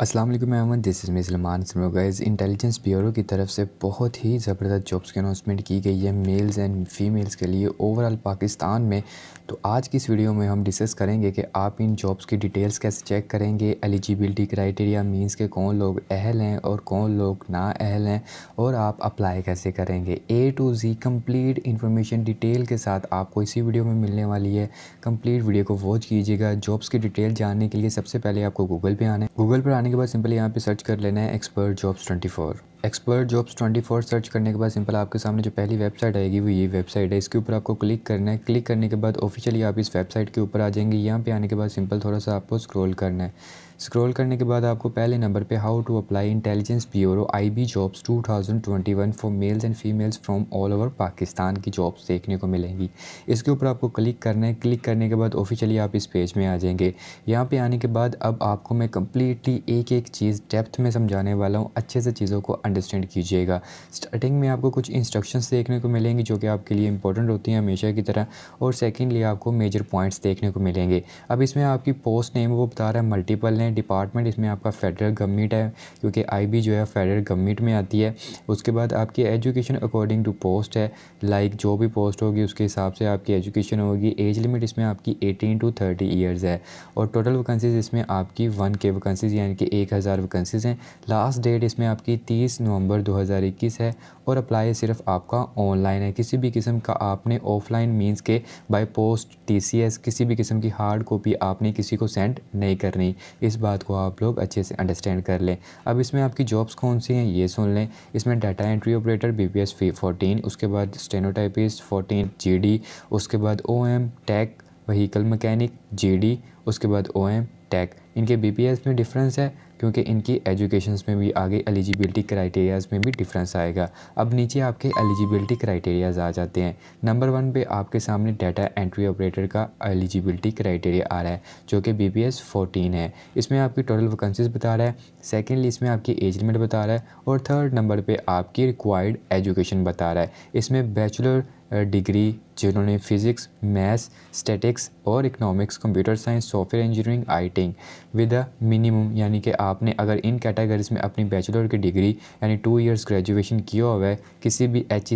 Aslam Ahmed this is मिसलमान guys intelligence bureau की तरफ से बहुत ही ज़बरदस्त जॉब्स की अनाउंसमेंट की गई है मेल्स एंड फीमेल्स के लिए ओवरऑल पाकिस्तान में तो आज की इस वीडियो में हम डिस्कस करेंगे कि आप इन जॉब्स की डिटेल्स कैसे चेक करेंगे एलिजिबिलिटी क्राइटेरिया मींस के कौन लोग अहल हैं और कौन लोग ना अहल हैं और आप अप्लाई कैसे करेंगे A to Z complete information detail के साथ आपको इसी वीडियो में मिलने वाली है कम्प्लीट वीडियो को वॉच कीजिएगा जॉब्स की डिटेल जानने के लिए सबसे पहले आपको गूगल पे आना है गूगल पर आने आने के बाद सिंपली यहाँ पे सर्च कर लेना है expert jobs twenty four expert jobs 24 search करने के बाद सिंपल आपके सामने जो पहली वेबसाइट आएगी वो ये वेबसाइट है इसके ऊपर आपको क्लिक करना है क्लिक करने के बाद ऑफिशियली आप इस वेबसाइट के ऊपर आ जाएंगे यहाँ पे आने के बाद सिंपल थोड़ा सा आपको स्क्रॉल करना है स्क्रॉल करने के बाद आपको पहले नंबर पे how to apply intelligence bureau B jobs one for males and females from all over Pakistan की जॉब्स देखने को मिलेंगी इसके ऊपर आपको क्लिक करना है क्लिक करने के बाद ऑफिशियली आप इस पेज में आ जाएंगे यहाँ पे आने के बाद अब आपको मैं कम्प्लीटली एक एक चीज़ डेप्थ में समझाने वाला हूँ अच्छे से चीज़ों को अंडरस्टैंड कीजिएगा स्टार्टिंग में आपको कुछ इंस्ट्रक्शंस देखने को मिलेंगी जो कि आपके लिए इंपॉर्टेंट होती हैं हमेशा की तरह और सेकेंडली आपको मेजर पॉइंट्स देखने को मिलेंगे अब इसमें आपकी पोस्ट नेम वो बता रहा है मल्टीपल ने डिपार्टमेंट इसमें आपका फेडरल गवर्नमेंट है क्योंकि आई जो है फेडरल गवर्नमेंट में आती है उसके बाद आपकी एजुकेशन अकॉर्डिंग टू पोस्ट है लाइक जो भी पोस्ट होगी उसके हिसाब से आपकी एजुकेशन होगी एज लिमिट इसमें आपकी एटीन टू थर्टी ईयर्स है और टोटल वैकेंसीज इसमें आपकी वन के वैकेंसीज यानी कि एक हज़ार वैकेंसीज हैं लास्ट डेट इसमें आपकी तीस बीस नवंबर 2021 है और अप्लाई सिर्फ आपका ऑनलाइन है किसी भी किस्म का आपने ऑफलाइन मींस के बाय पोस्ट टीसीएस किसी भी किस्म की हार्ड कॉपी आपने किसी को सेंड नहीं करनी इस बात को आप लोग अच्छे से अंडरस्टैंड कर लें अब इसमें आपकी जॉब्स कौन सी हैं ये सुन लें इसमें data entry operator B P S उसके बाद स्टेनोटाइपिस फोर्टीन जी उसके बाद O M tech vehicle mechanic जी उसके बाद ओ एम टैक इनके बी में डिफरेंस है क्योंकि इनकी एजुकेशन में भी आगे एलिजिबिलिटी क्राइटेरियाज़ में भी डिफरेंस आएगा अब नीचे आपके एलिजिबिलिटी क्राइटेरियाज़ आ जाते हैं नंबर वन पे आपके सामने डाटा एंट्री ऑपरेटर का एलिजिबिलिटी क्राइटेरिया आ रहा है जो कि बी पी एस फोर्टीन है इसमें आपकी टोटल वैकेंसीज बता रहा है सेकेंडली इसमें आपकी एज लिमिट बता रहा है और थर्ड नंबर पर आपकी रिक्वायर्ड एजुकेशन बता रहा है इसमें बैचलर डिग्री जिन्होंने फ़िज़िक्स मैथ्स स्टेटिक्स और economics computer science software engineering I with a minimum यानी कि आपने अगर इन कैटेगरीज़ में अपनी बैचलर की डिग्री यानी टू इयर्स ग्रेजुएशन किया हुआ है किसी भी एच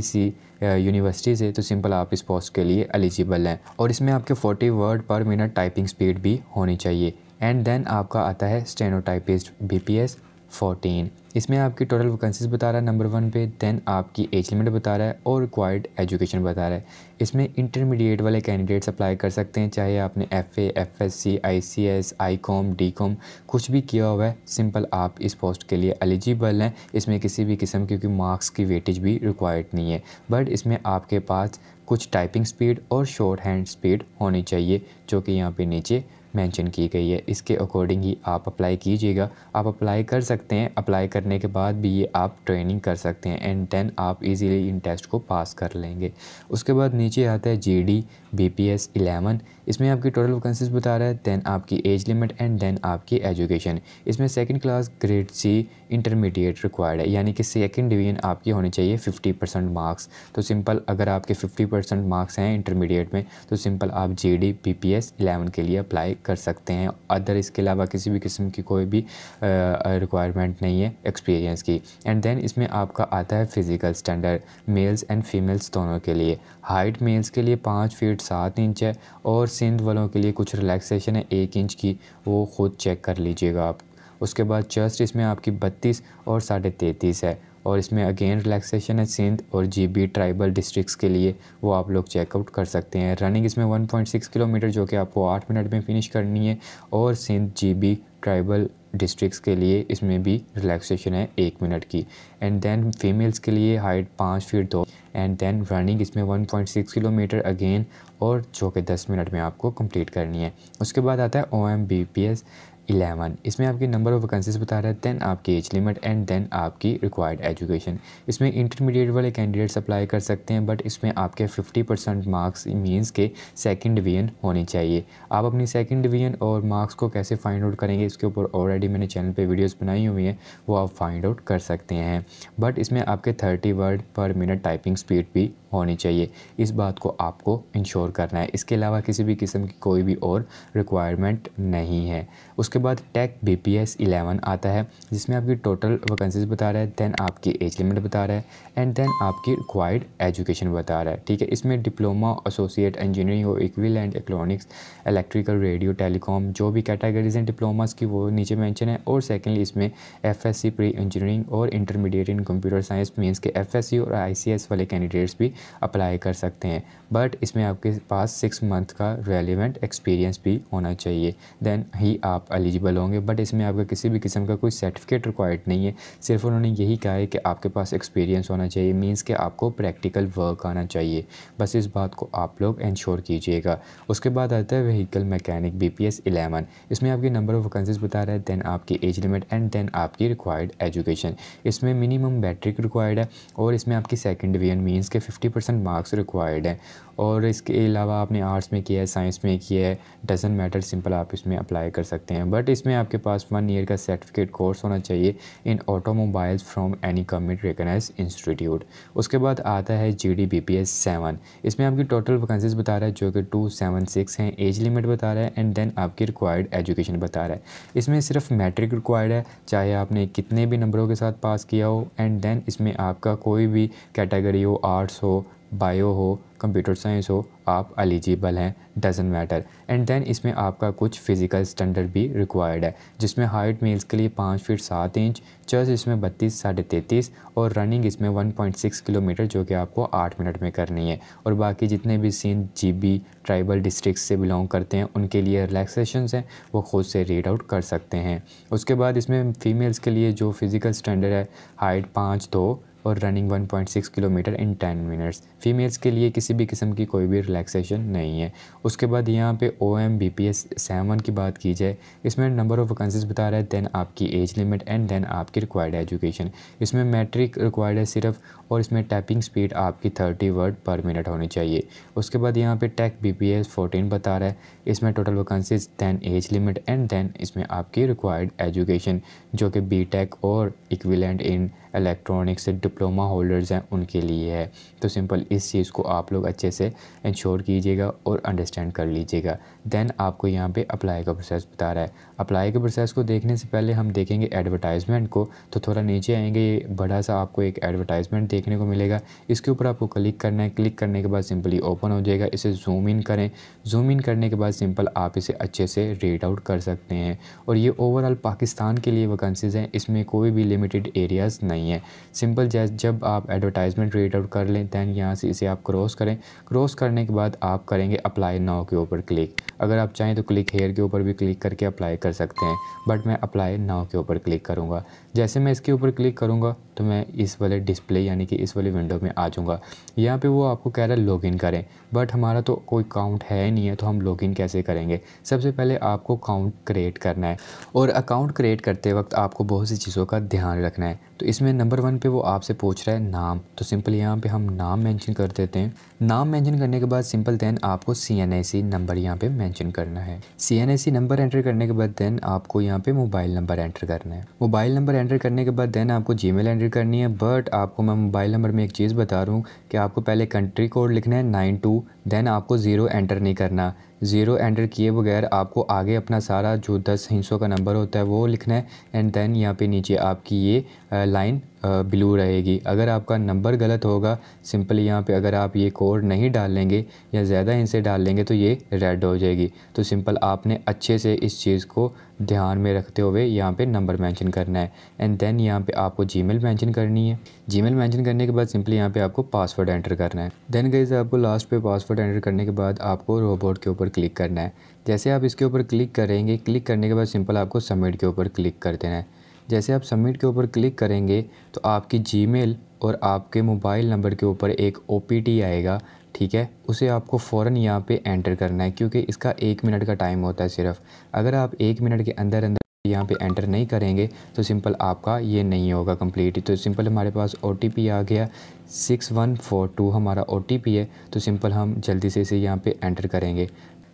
यूनिवर्सिटी e से तो सिंपल आप इस पोस्ट के लिए एलिजिबल हैं और इसमें आपके forty word per minute typing speed भी होनी चाहिए एंड देन आपका आता है stenotypist B P S fourteen इसमें आपकी टोटल वैकेंसीज बता रहा है नंबर वन पे दैन आपकी एज लिमिट बता रहा है और रिक्वायर्ड एजुकेशन बता रहा है इसमें इंटरमीडिएट वाले कैंडिडेट्स अप्लाई कर सकते हैं चाहे आपने F A F S C I C S I com D com कुछ भी किया हुआ है सिंपल आप इस पोस्ट के लिए एलिजिबल हैं इसमें किसी भी किस्म क्योंकि मार्क्स की वेटेज भी रिक्वायर्ड नहीं है बट इसमें आपके पास कुछ टाइपिंग स्पीड और शॉर्ट हैंड स्पीड होनी चाहिए जो कि यहाँ पे नीचे मेंशन की गई है इसके अकॉर्डिंग ही आप अप्लाई कीजिएगा आप अप्लाई कर सकते हैं अप्लाई करने के बाद भी ये आप ट्रेनिंग कर सकते हैं एंड देन आप इजीली इन टेस्ट को पास कर लेंगे उसके बाद नीचे आता है G D B P S eleven इसमें आपकी टोटल वैकेंसीज बता रहा है दैन आपकी एज लिमिट एंड देन आपकी एजुकेशन इसमें second class grade C intermediate required है यानी कि सेकेंड डिवीजन आपकी होनी चाहिए फिफ्टी परसेंट मार्क्स तो सिंपल अगर आपके फिफ्टी परसेंट मार्क्स हैं इंटरमीडिएट में तो सिंपल आप G D B P S eleven के लिए अप्लाई कर सकते हैं अदर इसके अलावा किसी भी किस्म की कोई भी रिक्वायरमेंट नहीं है एक्सपीरियंस की एंड देन इसमें आपका आता है physical standard males and females दोनों के लिए हाइट मेल्स के लिए पाँच फीट सात इंच है और सिंध वालों के लिए कुछ रिलैक्सेशन है एक इंच की वो ख़ुद चेक कर लीजिएगा आप उसके बाद चेस्ट इसमें आपकी बत्तीस और साढ़े तैंतीस है और इसमें अगेन रिलैक्सेशन है सिंध और जीबी ट्राइबल डिस्ट्रिक्ट्स के लिए वो आप लोग चेकआउट कर सकते हैं रनिंग इसमें 1.6 किलोमीटर जो कि आपको 8 मिनट में फिनिश करनी है और सिंध जीबी ट्राइबल डिस्ट्रिक्स के लिए इसमें भी रिलैक्सेशन है एक मिनट की एंड देन फीमेल्स के लिए हाइट पाँच फीट दो एंड देन रनिंग इसमें 1.6 किलोमीटर अगेन और जो कि 10 मिनट में आपको कंप्लीट करनी है उसके बाद आता है O M B P S eleven इसमें आपकी नंबर ऑफ वैकेंसीज बता रहा है देन आपकी एज लिमिट एंड देन आपकी रिक्वायर्ड एजुकेशन इसमें इंटरमीडिएट वाले कैंडिडेट्स अप्लाई कर सकते हैं बट इसमें आपके 50 परसेंट मार्क्स मीन्स के सेकंड डिवीजन होने चाहिए आप अपनी सेकंड डिवीजन और मार्क्स को कैसे फाइंड आउट करेंगे इसके ऊपर ऑलरेडी मैंने चैनल पर वीडियोज़ बनाई हुई हैं वो आप फाइंड आउट कर सकते हैं बट इसमें आपके thirty word per minute typing speed भी होनी चाहिए इस बात को आपको इंश्योर करना है इसके अलावा किसी भी किस्म की कोई भी और रिक्वायरमेंट नहीं है उसके बाद tech B P S eleven आता है जिसमें आपकी टोटल वैकेंसीज बता रहा है देन आपकी एज लिमिट बता रहा है एंड देन आपकी रिक्वायर्ड एजुकेशन बता रहा है ठीक है इसमें डिप्लोमा एसोसिएट इंजीनियरिंग हो equal and electronics electrical radio telecom जो भी कैटेगरीज हैं डिप्लोमास की वो नीचे मैंशन है और सेकेंडली इसमें F S C pre engineering और intermediate in computer science means के एफ एस सी और आई सी एस वाले कैंडिडेट्स भी अप्लाई कर सकते हैं बट इसमें आपके पास सिक्स मंथ का रेलिवेंट एक्सपीरियंस भी होना चाहिए देन ही आप एलिजिबल होंगे बट इसमें आपका किसी भी किस्म का कोई सर्टिफिकेट रिक्वायर्ड नहीं है सिर्फ उन्होंने यही कहा है कि आपके पास एक्सपीरियंस होना चाहिए मीन्स कि आपको प्रैक्टिकल वर्क आना चाहिए बस इस बात को आप लोग इंश्योर कीजिएगा उसके बाद आता है vehicle mechanic B P S eleven इसमें आपके नंबर ऑफ वैकेंसीज बता रहा है दैन आपकी एज लिमिट एंड देन आपकी रिक्वायर्ड एजुकेशन इसमें मिनिमम मैट्रिक रिक्वायर्ड है और इसमें आपकी सेकेंड डिवीजन मीन्स के फिफ्टी परसेंट मार्क्स रिक्वायर्ड हैं और इसके अलावा आपने आर्ट्स में किया है साइंस में किया है डजेंट मैटर सिंपल आप इसमें अप्लाई कर सकते हैं बट इसमें आपके पास वन ईयर का सर्टिफिकेट कोर्स होना चाहिए in automobiles from any government recognize institute उसके बाद आता है G D B P S seven इसमें आपकी टोटल वैकेंसीज बता रहा है जो कि टू सेवन सिक्स हैं एज लिमिट बता रहा है एंड देन आपकी रिक्वायर्ड एजुकेशन बता रहा है इसमें सिर्फ मैट्रिक रिक्वायर्ड है चाहे आपने कितने भी नंबरों के साथ पास किया हो एंड देन इसमें आपका कोई भी कैटेगरी हो आर्ट्स हो बायो हो कंप्यूटर साइंस हो आप एलिजिबल हैं डजेंट मैटर एंड देन इसमें आपका कुछ फ़िज़िकल स्टैंडर्ड भी रिक्वायर्ड है जिसमें हाइट मेल्स के लिए पाँच फीट सात इंच चर्च इसमें बत्तीस साढ़े तैंतीस और रनिंग इसमें वन पॉइंट सिक्स किलोमीटर जो कि आपको आठ मिनट में करनी है और बाकी जितने भी सीन बी ट्राइबल डिस्ट्रिक्ट से बिलोंग करते हैं उनके लिए रिलैक्सेशन हैं वो ख़ुद से रीड आउट कर सकते हैं उसके बाद इसमें फ़ीमेल्स के लिए जो फ़िज़िकल स्टैंडर्ड है हाइट पाँच दो और running 1.6 kilometre in 10 minutes females के लिए किसी भी किस्म की कोई भी रिलैक्सेशन नहीं है उसके बाद यहाँ पे O M B P S seven की बात की जाए इसमें नंबर ऑफ़ वैकेंसीज बता रहा है दैन आपकी एज लिमिट एंड देन आपकी रिक्वायर्ड एजुकेशन इसमें मैट्रिक रिक्वायर्ड है सिर्फ और इसमें टैपिंग स्पीड आपकी थर्टी वर्ड पर मिनट होनी चाहिए उसके बाद यहाँ पर tech B P S fourteen बता रहा है इसमें total vacancies then age limit and then इसमें आपकी रिक्वायर्ड एजुकेशन जो कि बी टेक और equivalent in electronics diploma holders हैं उनके लिए है तो सिंपल इस चीज़ को आप लोग अच्छे से इंश्योर कीजिएगा और अंडरस्टैंड कर लीजिएगा दैन आपको यहाँ पे अप्लाई का प्रोसेस बता रहा है अप्लाई के प्रोसेस को देखने से पहले हम देखेंगे एडवर्टाइजमेंट को तो थोड़ा नीचे आएंगे ये बड़ा सा आपको एक एडवर्टाइजमेंट देखने को मिलेगा इसके ऊपर आपको क्लिक करना है क्लिक करने के बाद सिंपली ओपन हो जाएगा इसे जूम इन करें जूम इन करने के बाद सिंपल आप इसे अच्छे से रेड आउट कर सकते हैं और ये ओवरऑल पाकिस्तान के लिए वैकेंसीज़ हैं इसमें कोई भी लिमिटेड एरियाज़ नहीं नहीं है सिंपल जैस जब आप एडवर्टाइजमेंट रीड आउट कर लें दैन यहाँ से इसे आप क्रॉस करें क्रॉस करने के बाद आप करेंगे अप्लाई नाव के ऊपर क्लिक अगर आप चाहें तो क्लिक हेयर के ऊपर भी क्लिक करके अप्लाई कर सकते हैं बट मैं अप्लाई नाव के ऊपर क्लिक करूँगा जैसे मैं इसके ऊपर क्लिक करूँगा तो मैं इस वाले डिस्प्ले यानी कि इस वाली विंडो में आ जाऊँगा यहाँ पे वो आपको कह रहा है लॉगिन करें बट हमारा तो कोई अकाउंट है नहीं है तो हम लॉगिन कैसे करेंगे सबसे पहले आपको अकाउंट क्रिएट करना है और अकाउंट क्रिएट करते वक्त आपको बहुत सी चीज़ों का ध्यान रखना है तो इसमें नंबर वन पे वो आपसे पूछ रहा है नाम तो सिंपल यहाँ पे हम नाम मेंशन कर देते हैं नाम मेंशन करने के बाद सिंपल देन आपको सी एन आई सी नंबर यहाँ पे मेंशन करना है C N I C number enter करने के बाद देन आपको यहाँ पे मोबाइल नंबर एंटर करना है मोबाइल नंबर एंटर करने के बाद देन आपको जी मेल एंटर करनी है बट आपको मैं मोबाइल नंबर में एक चीज़ बता रहा हूँ कि आपको पहले कंट्री कोड लिखना है नाइन टू देन आपको ज़ीरो एंटर नहीं करना ज़ीरो एंटर किए बगैर आपको आगे अपना सारा जो दस हिंसों का नंबर होता है वो लिखना है एंड देन यहाँ पे नीचे आपकी ये लाइन ब्लू रहेगी अगर आपका नंबर गलत होगा सिंपली यहाँ पे अगर आप ये कोड नहीं डाल लेंगे या ज़्यादा इनसे डाल लेंगे तो ये रेड हो जाएगी तो सिंपल आपने अच्छे से इस चीज़ को ध्यान में रखते हुए यहाँ पे नंबर मेंशन करना है एंड देन यहाँ पे आपको जीमेल मेंशन करनी है जीमेल मेंशन करने के बाद सिंपली यहाँ पे आपको पासवर्ड एंटर करना है देन गई आपको लास्ट पे पासवर्ड एंटर करने के बाद आपको रोबोट के ऊपर क्लिक करना है जैसे आप इसके ऊपर क्लिक करेंगे क्लिक करने के बाद सिंपल आपको सबमिट के ऊपर क्लिक कर देना है जैसे आप सबमिट के ऊपर क्लिक करेंगे तो आपकी जी और आपके मोबाइल नंबर के ऊपर एक ओ आएगा ठीक है उसे आपको फ़ौर यहाँ पे एंटर करना है क्योंकि इसका एक मिनट का टाइम होता है सिर्फ अगर आप एक मिनट के अंदर अंदर यहाँ पे एंटर नहीं करेंगे तो सिंपल आपका ये नहीं होगा कम्प्लीट तो सिंपल हमारे पास ओ आ गया सिक्स वन फोर टू हमारा ओ है तो सिंपल हम जल्दी से इसे यहाँ पे एंटर करेंगे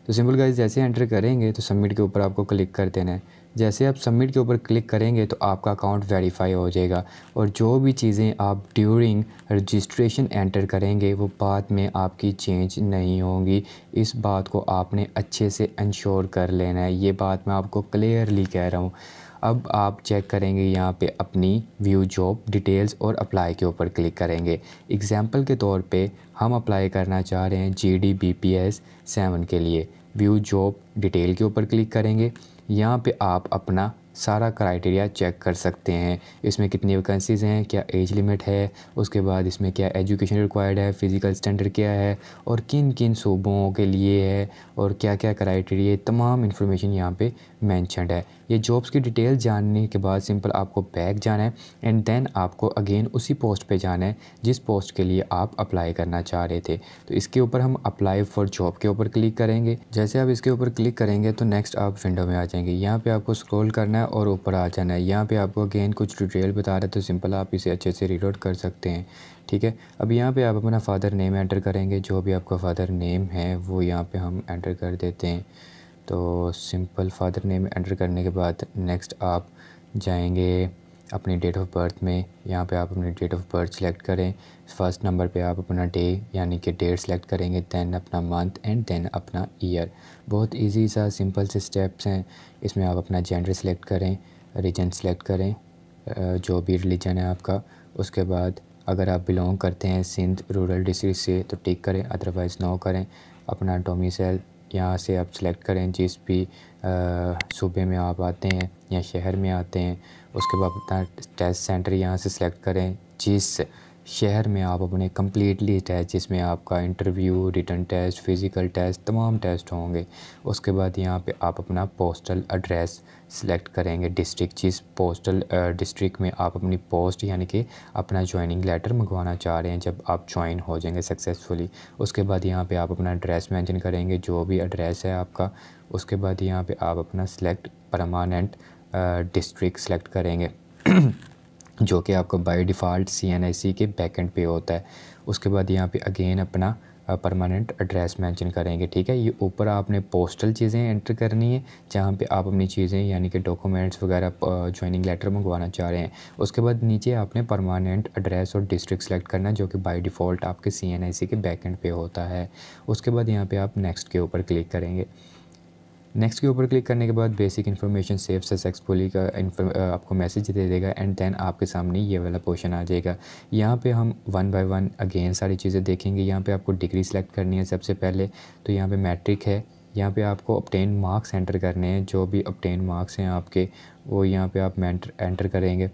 तो सिंपल गाइज जैसे एंटर करेंगे तो सबमिट के ऊपर आपको क्लिक कर देना है जैसे आप सबमिट के ऊपर क्लिक करेंगे तो आपका अकाउंट वेरीफाई हो जाएगा और जो भी चीज़ें आप ड्यूरिंग रजिस्ट्रेशन एंटर करेंगे वो बाद में आपकी चेंज नहीं होंगी इस बात को आपने अच्छे से इंश्योर कर लेना है ये बात मैं आपको क्लियरली कह रहा हूँ अब आप चेक करेंगे यहाँ पे अपनी व्यू जॉब डिटेल्स और अप्लाई के ऊपर क्लिक करेंगे एग्जाम्पल के तौर पे हम अप्लाई करना चाह रहे हैं G D B P S seven के लिए व्यू जॉब डिटेल के ऊपर क्लिक करेंगे यहाँ पे आप अपना सारा क्राइटेरिया चेक कर सकते हैं इसमें कितनी वैकेंसीज़ हैं क्या एज लिमिट है उसके बाद इसमें क्या एजुकेशन रिक्वायर्ड है फ़िज़िकल स्टैंडर्ड क्या है और किन किन शोबों के लिए है और क्या क्या क्राइटेरिया तमाम इन्फॉर्मेशन यहाँ पे मैंशनड है ये जॉब्स की डिटेल जानने के बाद सिंपल आपको बैक जाना है एंड देन आपको अगेन उसी पोस्ट पे जाना है जिस पोस्ट के लिए आप अप्लाई करना चाह रहे थे तो इसके ऊपर हम अप्लाई फॉर जॉब के ऊपर क्लिक करेंगे जैसे आप इसके ऊपर क्लिक करेंगे तो नेक्स्ट आप विंडो में आ जाएंगे यहाँ पर आपको स्क्रोल करना है और ऊपर आ जाना है यहाँ पर आपको अगेन कुछ डिटेल बता रहे तो सिंपल आप इसे अच्छे से रीड आउट कर सकते हैं ठीक है अब यहाँ पे आप अपना फ़ादर नेम एंटर करेंगे जो भी आपका फ़ादर नेम है वो यहाँ पे हम एंटर कर देते हैं तो सिंपल फादर नेम एंटर करने के बाद नेक्स्ट आप जाएंगे अपनी डेट ऑफ बर्थ में यहाँ पे आप अपनी डेट ऑफ बर्थ सेलेक्ट करें फर्स्ट नंबर पे आप अपना डे यानी कि डेट सेलेक्ट करेंगे दैन अपना मंथ एंड देन अपना ईयर बहुत इजी सा सिंपल से स्टेप्स हैं इसमें आप अपना जेंडर सिलेक्ट करें रिजन सेलेक्ट करें जो भी रिलीजन है आपका उसके बाद अगर आप बिलोंग करते हैं सिंध रूरल डिस्ट्रिक्ट से तो टिक करें अदरवाइज़ नो करें अपना डोमिसल यहाँ से आप सिलेक्ट करें जिस भी सूबे में आप आते हैं या शहर में आते हैं उसके बाद अपना टेस्ट सेंटर यहाँ से सिलेक्ट करें जिस शहर में आप अपने कम्प्लीटली टेस्ट जिसमें आपका interview written test physical test तमाम टेस्ट होंगे उसके बाद यहाँ पे आप अपना पोस्टल एड्रेस सिलेक्ट करेंगे डिस्ट्रिक्ट जिस पोस्टल डिस्ट्रिक्ट में आप अपनी पोस्ट यानी कि अपना ज्वाइनिंग लेटर मंगवाना चाह रहे हैं जब आप ज्वाइन हो जाएंगे सक्सेसफुली उसके बाद यहाँ पे आप अपना एड्रेस मैंशन करेंगे जो भी एड्रेस है आपका उसके बाद यहाँ पे आप अपना सिलेक्ट परमानेंट डिस्ट्रिक्ट सेलेक्ट करेंगे जो कि आपको by default C N I C के बैकेंड पे होता है उसके बाद यहाँ पे अगेन अपना परमानेंट एड्रेस मेंशन करेंगे ठीक है ये ऊपर आपने पोस्टल चीज़ें एंटर करनी है जहाँ पे आप अपनी चीज़ें यानी कि डॉक्यूमेंट्स वगैरह ज्वाइनिंग लेटर मंगवाना चाह रहे हैं उसके बाद नीचे आपने परमानेंट एड्रेस और डिस्ट्रिक्ट सेलेक्ट करना जो कि बाय डिफ़ॉल्ट आपके सी के बैकेंड पे होता है उसके बाद यहाँ पर आप नेक्स्ट के ऊपर क्लिक करेंगे नेक्स्ट के ऊपर क्लिक करने के बाद बेसिक इन्फॉर्मेशन सेव सक्सेसफुली का आपको मैसेज दे देगा एंड देन आपके सामने ये वाला पोर्शन आ जाएगा यहाँ पे हम वन बाय वन अगेन सारी चीज़ें देखेंगे यहाँ पे आपको डिग्री सेलेक्ट करनी है सबसे पहले तो यहाँ पे मैट्रिक है यहाँ पे आपको अपटेन मार्क्स एंटर करने हैं जो भी अपटेन मार्क्स हैं आपके वो यहाँ पर आप एंटर करेंगे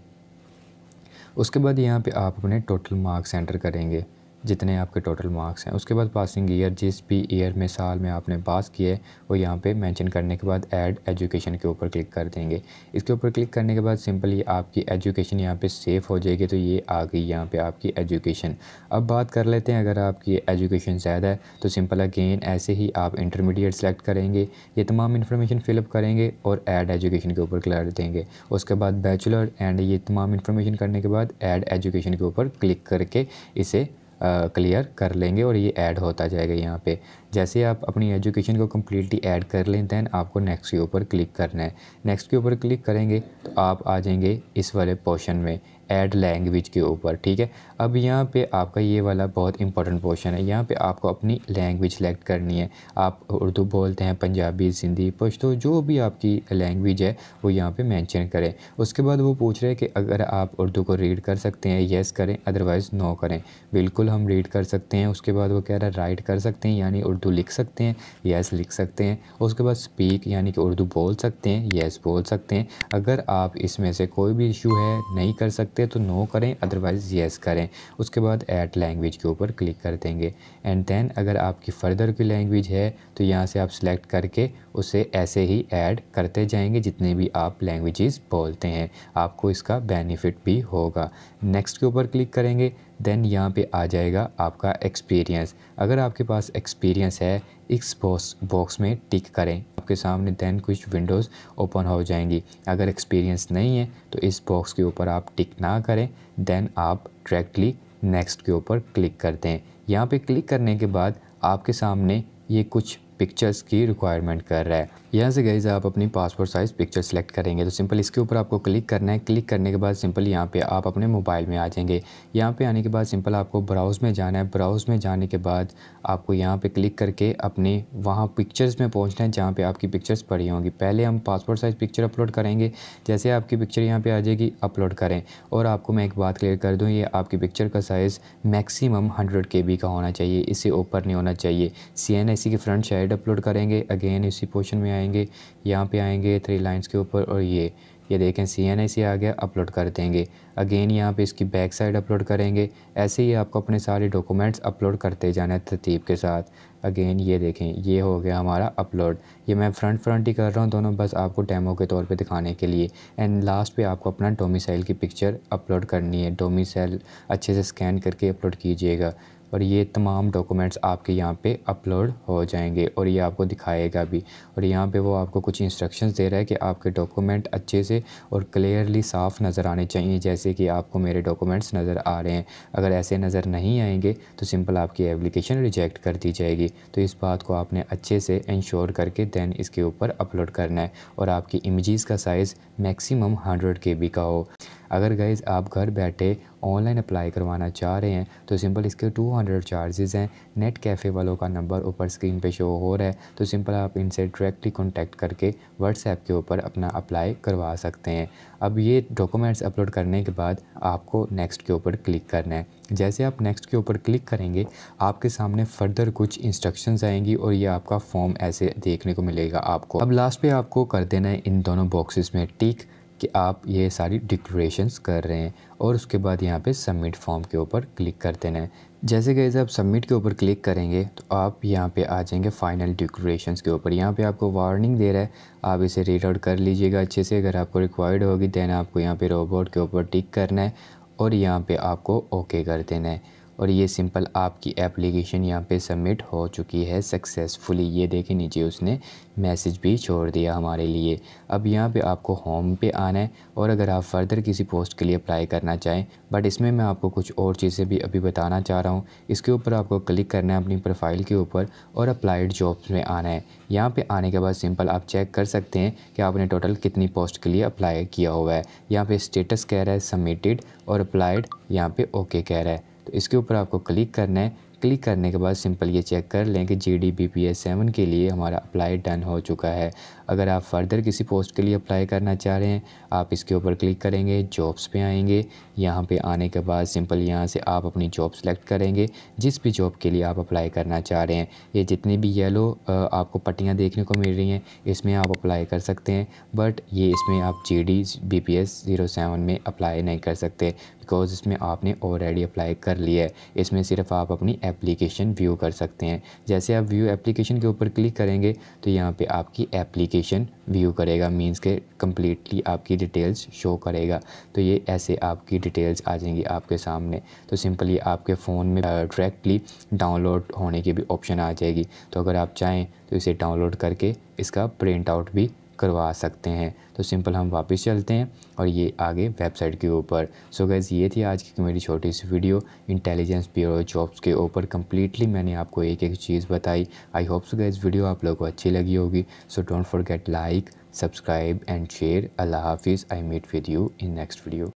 उसके बाद यहाँ पर आप अपने टोटल मार्क्स एंटर करेंगे जितने आपके टोटल मार्क्स हैं उसके बाद पासिंग ईयर जिस भी ईयर में साल में आपने पास किए वो यहाँ पे मेंशन करने के बाद ऐड एजुकेशन के ऊपर क्लिक कर देंगे इसके ऊपर क्लिक करने के बाद सिंपली आपकी एजुकेशन यहाँ पे सेफ हो जाएगी तो ये आ गई यहाँ पे आपकी एजुकेशन अब बात कर लेते हैं अगर आपकी एजुकेशन ज़्यादा है तो सिंपल अगेन ऐसे ही आप इंटरमीडिएट सेलेक्ट करेंगे ये तमाम इन्फॉर्मेशन फिलअप करेंगे और ऐड एजुकेशन के ऊपर क्लर देंगे उसके बाद बैचलर एंड ये तमाम इन्फॉर्मेशन करने के बाद ऐड एजुकेशन के ऊपर क्लिक करके इसे क्लियर कर लेंगे और ये ऐड होता जाएगा यहाँ पे जैसे आप अपनी एजुकेशन को कम्प्लीटली ऐड कर लें दैन आपको नेक्स्ट के ऊपर क्लिक करना है नेक्स्ट के ऊपर क्लिक करेंगे तो आप आ जाएंगे इस वाले पोर्शन में ऐड लैंग्वेज के ऊपर ठीक है अब यहाँ पे आपका ये वाला बहुत इंपॉर्टेंट पोर्शन है यहाँ पे आपको अपनी लैंग्वेज सेलेक्ट करनी है आप उर्दू बोलते हैं पंजाबी सिंधी पश्तो जो भी आपकी लैंग्वेज है वो यहाँ पे मेंशन करें उसके बाद वो पूछ रहे हैं कि अगर आप उर्दू को रीड कर सकते हैं येस करें अदरवाइज़ नो करें बिल्कुल हम रीड कर सकते हैं उसके बाद वो कह रहा है राइट कर सकते हैं यानी उर्दू लिख सकते हैं येस लिख सकते हैं उसके बाद स्पीक यानी कि उर्दू बोल सकते हैं येस बोल सकते हैं अगर आप इसमें से कोई भी इशू है नहीं कर सकते सकते हैं तो नो करें अदरवाइज़ येस करें उसके बाद ऐड लैंग्वेज के ऊपर क्लिक कर देंगे एंड देन अगर आपकी फ़र्दर की लैंग्वेज है तो यहाँ से आप सेलेक्ट करके उसे ऐसे ही ऐड करते जाएंगे जितने भी आप लैंग्वेजेस बोलते हैं आपको इसका बेनिफिट भी होगा नेक्स्ट के ऊपर क्लिक करेंगे देन यहाँ पे आ जाएगा आपका एक्सपीरियंस अगर आपके पास एक्सपीरियंस है इस बॉक्स बॉक्स में टिक करें आपके सामने दैन कुछ विंडोज़ ओपन हो जाएंगी अगर एक्सपीरियंस नहीं है तो इस बॉक्स के ऊपर आप टिक ना करें दैन आप डायरेक्टली नेक्स्ट के ऊपर क्लिक करते हैं यहाँ पे क्लिक करने के बाद आपके सामने ये कुछ पिक्चर्स की रिक्वायरमेंट कर रहा है यहाँ से गई आप अपनी पासपोर्ट साइज़ पिक्चर सेलेक्ट करेंगे तो सिंपल इसके ऊपर आपको क्लिक करना है क्लिक करने के बाद सिंपल यहाँ पे आप अपने मोबाइल में आ जाएंगे यहाँ पे आने के बाद सिंपल आपको ब्राउज़ में जाना है ब्राउज़ में जाने के बाद आपको यहाँ पे क्लिक करके अपने वहाँ पिक्चर्स में पहुँचना है जहाँ पर आपकी पिक्चर्स पड़ी होंगी पहले हम पासपोर्ट साइज़ पिक्चर अपलोड करेंगे जैसे आपकी पिक्चर यहाँ पर आ जाएगी अपलोड करें और आपको मैं एक बात क्लियर कर दूँ ये आपकी पिक्चर का साइज़ मैक्सिमम हंड्रेड के का होना चाहिए इससे ऊपर नहीं होना चाहिए सी की फ्रंट साइड अपलोड करेंगे अगेन इसी पोर्शन में आएंगे आएंगे यहाँ पे आएंगे थ्री लाइंस के ऊपर और ये ये देखें सी एन आई से आ गया अपलोड कर देंगे अगेन यहाँ पे इसकी बैक साइड अपलोड करेंगे ऐसे ही आपको अपने सारे डॉक्यूमेंट्स अपलोड करते जाना है तरतीब के साथ अगेन ये देखें ये हो गया हमारा अपलोड ये मैं फ्रंट फ्रंट ही कर रहा हूँ दोनों बस आपको डेमो के तौर पे दिखाने के लिए एंड लास्ट पे आपको अपना डोमिसाइल की पिक्चर अपलोड करनी है डोमिसाइल अच्छे से स्कैन करके अपलोड कीजिएगा और ये तमाम डॉक्यूमेंट्स आपके यहाँ पे अपलोड हो जाएंगे और ये आपको दिखाएगा भी और यहाँ पे वो आपको कुछ इंस्ट्रक्शंस दे रहा है कि आपके डॉक्यूमेंट अच्छे से और क्लियरली साफ नज़र आने चाहिए जैसे कि आपको मेरे डॉक्यूमेंट्स नज़र आ रहे हैं अगर ऐसे नज़र नहीं आएंगे तो सिंपल आपकी एप्लीकेशन रिजेक्ट कर दी जाएगी तो इस बात को आपने अच्छे से इंश्योर करके दैन इसके ऊपर अपलोड करना है और आपकी इमेज़ का साइज़ मैक्सिमम हंड्रेड के का हो अगर गाइज़ आप घर बैठे ऑनलाइन अप्लाई करवाना चाह रहे हैं तो सिंपल इसके 200 चार्जेस हैं नेट कैफ़े वालों का नंबर ऊपर स्क्रीन पे शो हो रहा है तो सिंपल आप इनसे डायरेक्टली कॉन्टैक्ट करके व्हाट्सएप के ऊपर अपना अप्लाई करवा सकते हैं अब ये डॉक्यूमेंट्स अपलोड करने के बाद आपको नेक्स्ट के ऊपर क्लिक करना है जैसे आप नेक्स्ट के ऊपर क्लिक करेंगे आपके सामने फर्दर कुछ इंस्ट्रक्शंस आएंगी और ये आपका फॉर्म ऐसे देखने को मिलेगा आपको अब लास्ट पे आपको कर देना है इन दोनों बॉक्सेस में टिक कि आप ये सारी डिक्रेशंस कर रहे हैं और उसके बाद यहाँ पे सबमिट फॉर्म के ऊपर क्लिक कर देना है जैसे कि आप सबमिट के ऊपर क्लिक करेंगे तो आप यहाँ पे आ जाएंगे फाइनल डिक्रेशंस के ऊपर यहाँ पे आपको वार्निंग दे रहा है आप इसे रीड आउट कर लीजिएगा अच्छे से अगर आपको रिक्वायर्ड होगी देन आपको यहाँ पर रोबोट के ऊपर टिक करना है और यहाँ पर आपको ओके कर देना है और ये सिंपल आपकी एप्लीकेशन यहाँ पे सबमिट हो चुकी है सक्सेसफुली ये देखें नीचे उसने मैसेज भी छोड़ दिया हमारे लिए अब यहाँ पे आपको होम पे आना है और अगर आप फर्दर किसी पोस्ट के लिए अप्लाई करना चाहें बट इसमें मैं आपको कुछ और चीज़ें भी अभी बताना चाह रहा हूँ इसके ऊपर आपको क्लिक करना है अपनी प्रोफाइल के ऊपर और अप्लाइड जॉब्स में आना है यहाँ पर आने के बाद सिंपल आप चेक कर सकते हैं कि आपने टोटल कितनी पोस्ट के लिए अप्लाई किया हुआ है यहाँ पर स्टेटस कह रहा है सबमिटेड और अप्लाइड यहाँ पर ओके कह रहा है तो इसके ऊपर आपको क्लिक करना है क्लिक करने के बाद सिंपल ये चेक कर लें कि G D B P S seven के लिए हमारा अप्लाई डन हो चुका है अगर आप फर्दर किसी पोस्ट के लिए अप्लाई करना चाह रहे हैं आप इसके ऊपर क्लिक करेंगे जॉब्स पे आएंगे यहाँ पे आने के बाद सिंपल यहाँ से आप अपनी जॉब सेलेक्ट करेंगे जिस भी जॉब के लिए आप अप्लाई करना चाह रहे हैं ये जितनी भी येलो आपको पट्टियाँ देखने को मिल रही हैं इसमें आप अप्लाई कर सकते हैं बट ये इसमें आप G D B P S zero seven में अप्लाई नहीं कर सकते बिकॉज़ इसमें आपने ऑलरेडी अप्लाई कर लिया है इसमें सिर्फ आप अपनी एप एप्लीकेशन व्यू कर सकते हैं जैसे आप व्यू एप्लीकेशन के ऊपर क्लिक करेंगे तो यहाँ पे आपकी एप्लीकेशन व्यू करेगा मींस के कम्प्लीटली आपकी डिटेल्स शो करेगा तो ये ऐसे आपकी डिटेल्स आ जाएंगी आपके सामने तो सिंपली आपके फ़ोन में डायरेक्टली डाउनलोड होने की भी ऑप्शन आ जाएगी तो अगर आप चाहें तो इसे डाउनलोड करके इसका प्रिंट आउट भी करवा सकते हैं तो सिंपल हम वापस चलते हैं और ये आगे वेबसाइट के ऊपर सो गैस ये थी आज की मेरी छोटी सी वीडियो इंटेलिजेंस ब्यूरो जॉब्स के ऊपर कम्प्लीटली मैंने आपको एक एक चीज़ बताई I hope so guys video आप लोगों को अच्छी लगी होगी सो don't forget like subscribe and share अल्लाह हाफिज़ I meet with you in next video